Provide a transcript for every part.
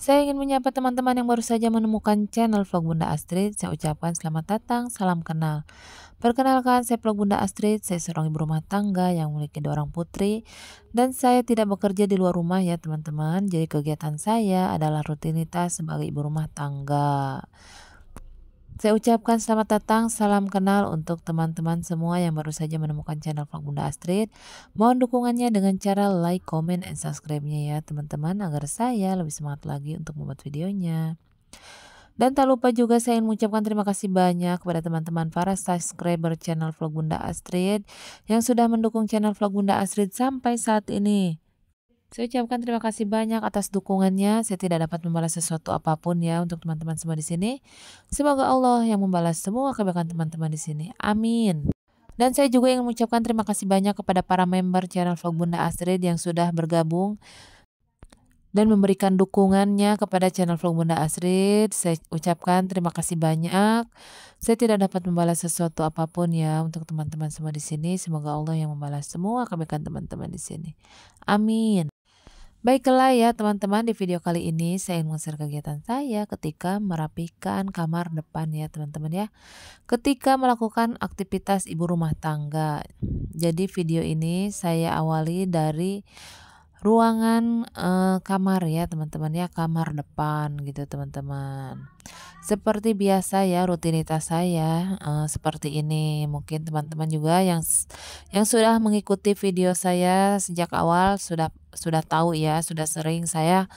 saya ingin menyapa teman-teman yang baru saja menemukan channel vlog Bunda Astrid. Saya ucapkan selamat datang, salam kenal. Perkenalkan, saya vlog Bunda Astrid. Saya seorang ibu rumah tangga yang memiliki dua orang putri. Dan saya tidak bekerja di luar rumah ya teman-teman. Jadi kegiatan saya adalah rutinitas sebagai ibu rumah tangga. Saya ucapkan selamat datang, salam kenal untuk teman-teman semua yang baru saja menemukan channel vlog Bunda Astrid. Mohon dukungannya dengan cara like, comment, and subscribe-nya ya teman-teman agar saya lebih semangat lagi untuk membuat videonya. Dan tak lupa juga saya ingin mengucapkan terima kasih banyak kepada teman-teman para subscriber channel Vlog Bunda Astrid yang sudah mendukung channel Vlog Bunda Astrid sampai saat ini. Saya ucapkan terima kasih banyak atas dukungannya. Saya tidak dapat membalas sesuatu apapun ya untuk teman-teman semua di sini. Semoga Allah yang membalas semua kebaikan teman-teman di sini. Amin. Dan saya juga ingin mengucapkan terima kasih banyak kepada para member channel Vlog Bunda Astrid yang sudah bergabung dan memberikan dukungannya kepada channel Vlog Bunda Astrid. Saya ucapkan terima kasih banyak. Saya tidak dapat membalas sesuatu apapun ya untuk teman-teman semua di sini. Semoga Allah yang membalas semua kebaikan teman-teman di sini. Amin. Baiklah ya teman-teman di video kali ini saya ingin share kegiatan saya ketika merapikan kamar depan ya teman-teman ya. Ketika melakukan aktivitas ibu rumah tangga. Jadi video ini saya awali dari ruangan uh, kamar ya teman-teman ya kamar depan gitu teman-teman seperti biasa ya rutinitas saya uh, seperti ini mungkin teman-teman juga yang yang sudah mengikuti video saya sejak awal sudah sudah tahu ya sudah sering saya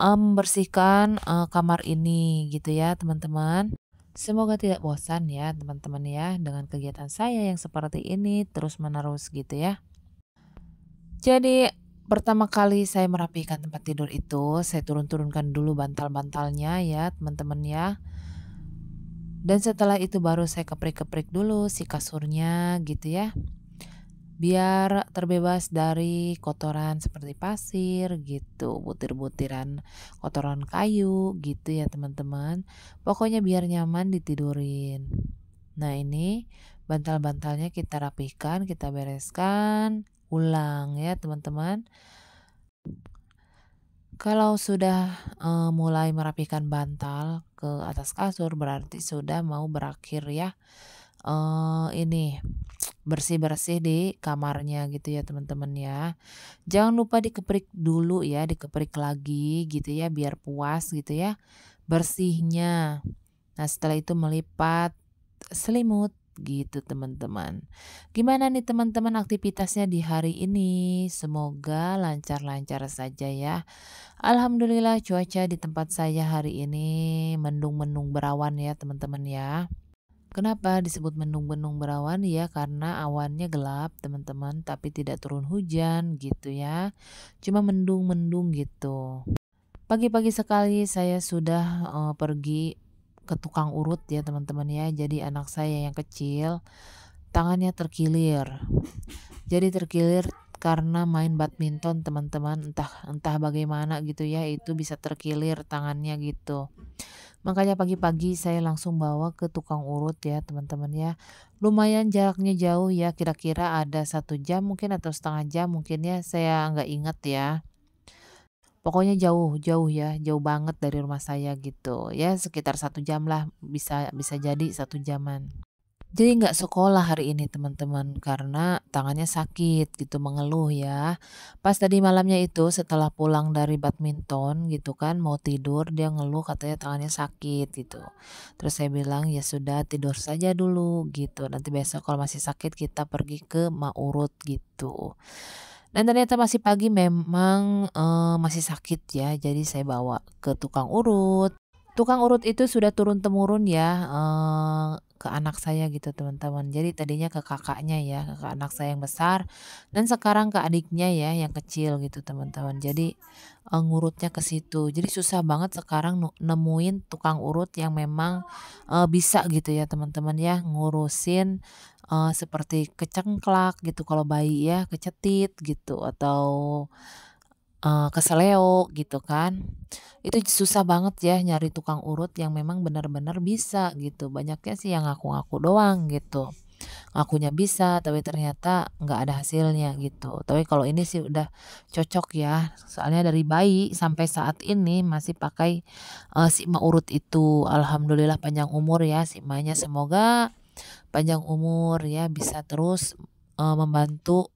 membersihkan membersihkan uh, kamar ini gitu ya teman-teman Semoga tidak bosan ya teman-teman ya dengan kegiatan saya yang seperti ini terus menerus gitu ya. Jadi pertama kali saya merapikan tempat tidur itu, saya turun-turunkan dulu bantal-bantalnya ya teman-teman ya. Dan setelah itu baru saya keprik-keprik dulu si kasurnya gitu ya. Biar terbebas dari kotoran seperti pasir gitu, butir-butiran kotoran kayu gitu ya teman-teman. Pokoknya biar nyaman ditidurin. Nah ini bantal-bantalnya kita rapikan, kita bereskan ulang ya teman-teman. Kalau sudah e, mulai merapikan bantal ke atas kasur berarti sudah mau berakhir ya. E, ini bersih-bersih di kamarnya gitu ya teman-teman ya. Jangan lupa dikeprik dulu ya, dikeprik lagi gitu ya biar puas gitu ya bersihnya. Nah, setelah itu melipat selimut gitu teman-teman. Gimana nih teman-teman aktivitasnya di hari ini? Semoga lancar-lancar saja ya. Alhamdulillah cuaca di tempat saya hari ini mendung-mendung berawan ya teman-teman ya. Kenapa disebut mendung-mendung berawan? Ya karena awannya gelap teman-teman tapi tidak turun hujan gitu ya. Cuma mendung-mendung gitu. Pagi-pagi sekali saya sudah uh, pergi ke tukang urut ya teman-teman ya. Jadi anak saya yang kecil tangannya terkilir. Jadi terkilir karena main badminton teman-teman entah entah bagaimana gitu ya itu bisa terkilir tangannya gitu. Makanya pagi-pagi saya langsung bawa ke tukang urut ya teman-teman ya. Lumayan jaraknya jauh ya kira-kira ada satu jam mungkin atau setengah jam mungkin ya saya nggak ingat ya. Pokoknya jauh, jauh ya, jauh banget dari rumah saya gitu. Ya sekitar satu jam lah, bisa bisa jadi satu jaman. Jadi nggak sekolah hari ini teman-teman karena tangannya sakit gitu mengeluh ya. Pas tadi malamnya itu setelah pulang dari badminton gitu kan mau tidur dia ngeluh katanya tangannya sakit gitu. Terus saya bilang ya sudah tidur saja dulu gitu. Nanti besok kalau masih sakit kita pergi ke maurut gitu. Dan ternyata masih pagi memang uh, masih sakit ya, jadi saya bawa ke tukang urut. Tukang urut itu sudah turun temurun ya uh, ke anak saya gitu teman-teman. Jadi tadinya ke kakaknya ya, ke anak saya yang besar dan sekarang ke adiknya ya yang kecil gitu teman-teman. Jadi uh, ngurutnya ke situ. Jadi susah banget sekarang nemuin tukang urut yang memang uh, bisa gitu ya teman-teman ya ngurusin uh, seperti kecengklak gitu kalau bayi ya kecetit gitu atau uh, keseleo gitu kan itu susah banget ya nyari tukang urut yang memang benar-benar bisa gitu banyaknya sih yang ngaku-ngaku doang gitu ngakunya bisa tapi ternyata nggak ada hasilnya gitu tapi kalau ini sih udah cocok ya soalnya dari bayi sampai saat ini masih pakai uh, eh, sima urut itu alhamdulillah panjang umur ya simanya semoga panjang umur ya bisa terus uh, membantu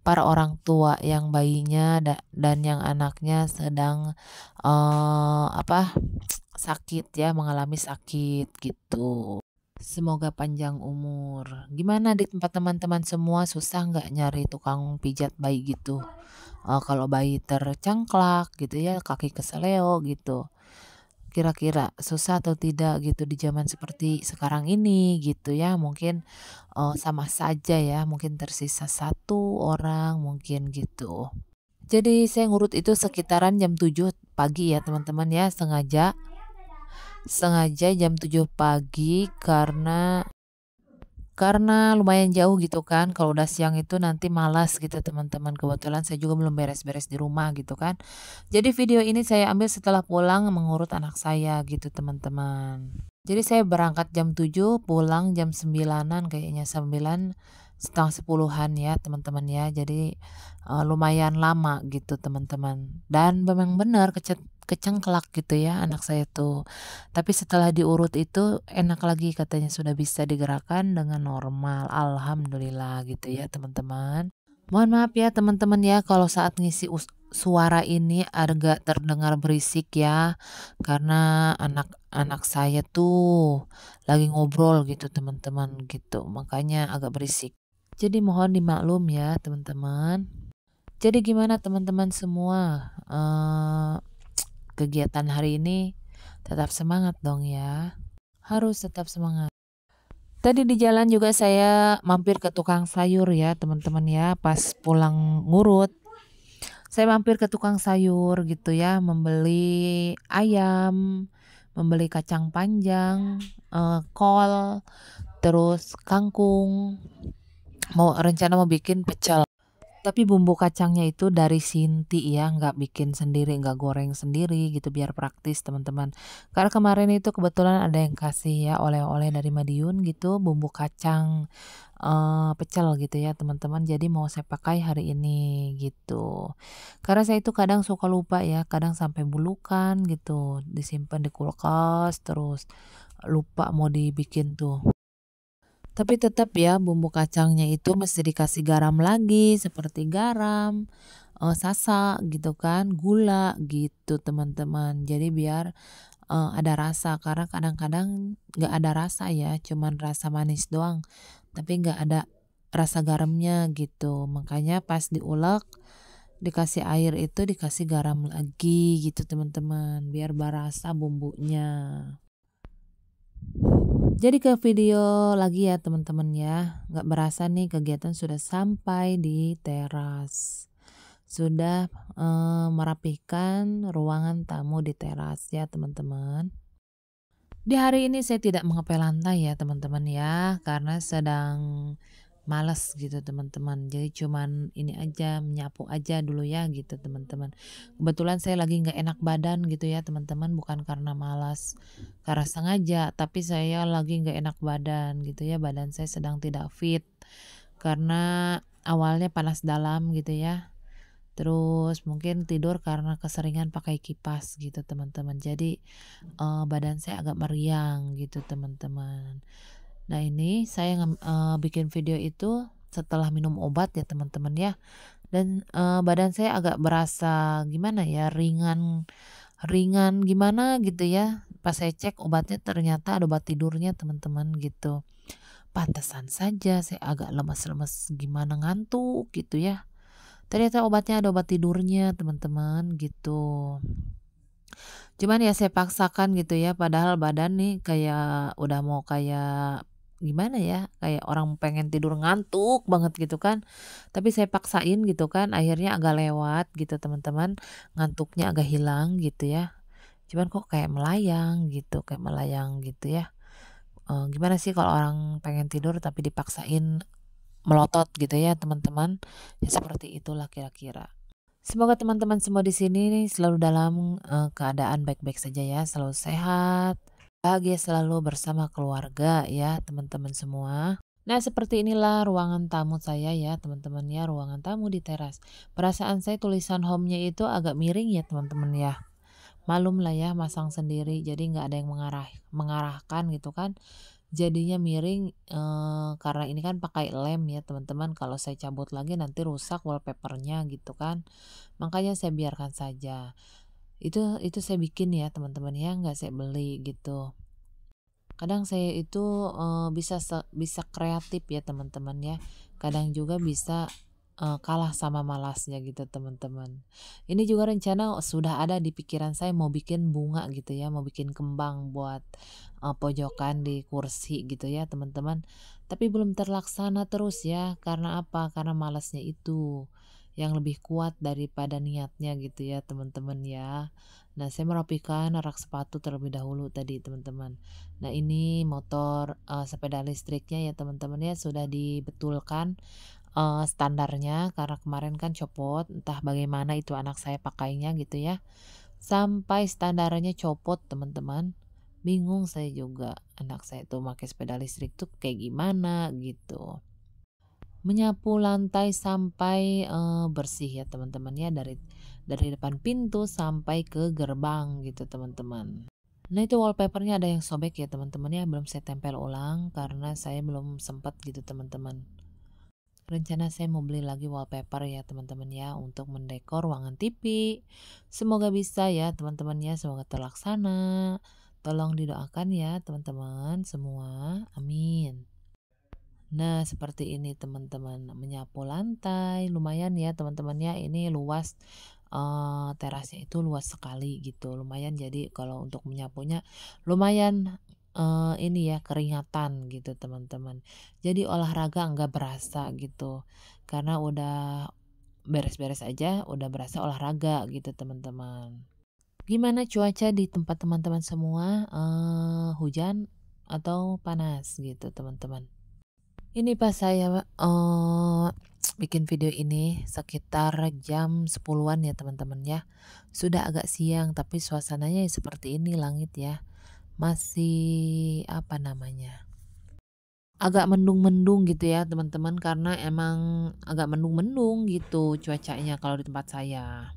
para orang tua yang bayinya da dan yang anaknya sedang uh, apa sakit ya mengalami sakit gitu. Semoga panjang umur. Gimana di tempat teman-teman semua susah nggak nyari tukang pijat bayi gitu? Uh, kalau bayi tercangklak gitu ya kaki keseleo gitu kira-kira susah atau tidak gitu di zaman seperti sekarang ini gitu ya mungkin uh, sama saja ya mungkin tersisa satu orang mungkin gitu jadi saya ngurut itu sekitaran jam 7 pagi ya teman-teman ya sengaja sengaja jam 7 pagi karena karena lumayan jauh gitu kan kalau udah siang itu nanti malas gitu teman-teman kebetulan saya juga belum beres-beres di rumah gitu kan jadi video ini saya ambil setelah pulang mengurut anak saya gitu teman-teman jadi saya berangkat jam 7 pulang jam 9an kayaknya 9 setengah sepuluhan ya teman-teman ya jadi uh, lumayan lama gitu teman-teman dan memang benar kecengklak gitu ya anak saya tuh. Tapi setelah diurut itu enak lagi katanya sudah bisa digerakkan dengan normal. Alhamdulillah gitu ya teman-teman. Mohon maaf ya teman-teman ya kalau saat ngisi suara ini agak terdengar berisik ya karena anak-anak saya tuh lagi ngobrol gitu teman-teman gitu makanya agak berisik jadi mohon dimaklum ya teman-teman jadi gimana teman-teman semua uh, kegiatan hari ini, tetap semangat dong ya. Harus tetap semangat. Tadi di jalan juga saya mampir ke tukang sayur ya teman-teman ya pas pulang ngurut. Saya mampir ke tukang sayur gitu ya membeli ayam, membeli kacang panjang, eh, kol, terus kangkung. Mau rencana mau bikin pecel. Tapi bumbu kacangnya itu dari Sinti ya, nggak bikin sendiri, nggak goreng sendiri gitu biar praktis teman-teman. Karena kemarin itu kebetulan ada yang kasih ya oleh-oleh dari Madiun gitu, bumbu kacang uh, pecel gitu ya teman-teman. Jadi mau saya pakai hari ini gitu. Karena saya itu kadang suka lupa ya, kadang sampai bulukan gitu, disimpan di kulkas terus lupa mau dibikin tuh. Tapi tetap ya bumbu kacangnya itu mesti dikasih garam lagi seperti garam, uh, sasa gitu kan, gula gitu teman-teman. Jadi biar uh, ada rasa karena kadang-kadang nggak ada rasa ya, cuman rasa manis doang. Tapi nggak ada rasa garamnya gitu. Makanya pas diulek dikasih air itu dikasih garam lagi gitu teman-teman biar berasa bumbunya. Jadi ke video lagi ya teman-teman ya. Nggak berasa nih kegiatan sudah sampai di teras. Sudah eh, merapihkan ruangan tamu di teras ya teman-teman. Di hari ini saya tidak mengepel lantai ya teman-teman ya. Karena sedang males gitu teman-teman jadi cuman ini aja menyapu aja dulu ya gitu teman-teman kebetulan saya lagi nggak enak badan gitu ya teman-teman bukan karena malas karena sengaja tapi saya lagi nggak enak badan gitu ya badan saya sedang tidak fit karena awalnya panas dalam gitu ya terus mungkin tidur karena keseringan pakai kipas gitu teman-teman jadi uh, badan saya agak meriang gitu teman-teman Nah ini saya uh, bikin video itu setelah minum obat ya teman-teman ya. Dan uh, badan saya agak berasa gimana ya ringan ringan gimana gitu ya. Pas saya cek obatnya ternyata ada obat tidurnya teman-teman gitu. Pantesan saja saya agak lemas-lemas gimana ngantuk gitu ya. Ternyata obatnya ada obat tidurnya teman-teman gitu. Cuman ya saya paksakan gitu ya padahal badan nih kayak udah mau kayak gimana ya kayak orang pengen tidur ngantuk banget gitu kan tapi saya paksain gitu kan akhirnya agak lewat gitu teman-teman ngantuknya agak hilang gitu ya cuman kok kayak melayang gitu kayak melayang gitu ya e, gimana sih kalau orang pengen tidur tapi dipaksain melotot gitu ya teman-teman ya, seperti itulah kira-kira Semoga teman-teman semua di sini selalu dalam eh, keadaan baik-baik saja ya, selalu sehat, bahagia selalu bersama keluarga ya teman-teman semua. Nah seperti inilah ruangan tamu saya ya teman-teman ya ruangan tamu di teras. Perasaan saya tulisan home-nya itu agak miring ya teman-teman ya. Malum lah ya masang sendiri jadi nggak ada yang mengarah mengarahkan gitu kan jadinya miring e, karena ini kan pakai lem ya teman-teman kalau saya cabut lagi nanti rusak wallpapernya gitu kan makanya saya biarkan saja itu itu saya bikin ya teman-teman ya nggak saya beli gitu kadang saya itu uh, bisa bisa kreatif ya teman-teman ya kadang juga bisa uh, kalah sama malasnya gitu teman-teman ini juga rencana sudah ada di pikiran saya mau bikin bunga gitu ya mau bikin kembang buat uh, pojokan di kursi gitu ya teman-teman tapi belum terlaksana terus ya karena apa karena malasnya itu yang lebih kuat daripada niatnya gitu ya teman-teman ya. Nah saya merapikan rak sepatu terlebih dahulu tadi teman-teman. Nah ini motor uh, sepeda listriknya ya teman-teman ya sudah dibetulkan uh, standarnya karena kemarin kan copot entah bagaimana itu anak saya pakainya gitu ya sampai standarnya copot teman-teman bingung saya juga anak saya itu pakai sepeda listrik tuh kayak gimana gitu menyapu lantai sampai uh, bersih ya teman-teman ya dari dari depan pintu sampai ke gerbang gitu teman-teman. Nah itu wallpapernya ada yang sobek ya teman-teman ya belum saya tempel ulang karena saya belum sempat gitu teman-teman. Rencana saya mau beli lagi wallpaper ya teman-teman ya untuk mendekor ruangan TV. Semoga bisa ya teman-teman ya semoga terlaksana. Tolong didoakan ya teman-teman semua. Amin. Nah, seperti ini teman-teman menyapu lantai. Lumayan ya teman-temannya ini luas uh, terasnya itu luas sekali gitu. Lumayan jadi kalau untuk menyapunya lumayan uh, ini ya keringatan gitu teman-teman. Jadi olahraga enggak berasa gitu. Karena udah beres-beres aja udah berasa olahraga gitu teman-teman. Gimana cuaca di tempat teman-teman semua? Uh, hujan atau panas gitu teman-teman? Ini pas saya, uh, bikin video ini sekitar jam 10-an ya teman-teman ya. Sudah agak siang tapi suasananya ya seperti ini langit ya. Masih apa namanya? Agak mendung-mendung gitu ya teman-teman karena emang agak mendung-mendung gitu cuacanya kalau di tempat saya.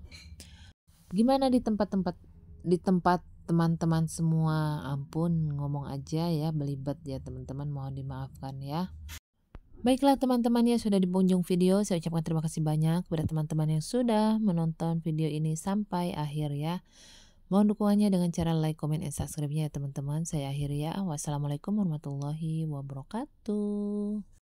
Gimana di tempat-tempat di tempat teman-teman semua? Ampun, ngomong aja ya belibet ya teman-teman, mohon dimaafkan ya. Baiklah teman-teman ya sudah di penghujung video saya ucapkan terima kasih banyak kepada teman-teman yang sudah menonton video ini sampai akhir ya. Mohon dukungannya dengan cara like, comment, dan subscribe-nya ya teman-teman. Saya akhir ya. Wassalamualaikum warahmatullahi wabarakatuh.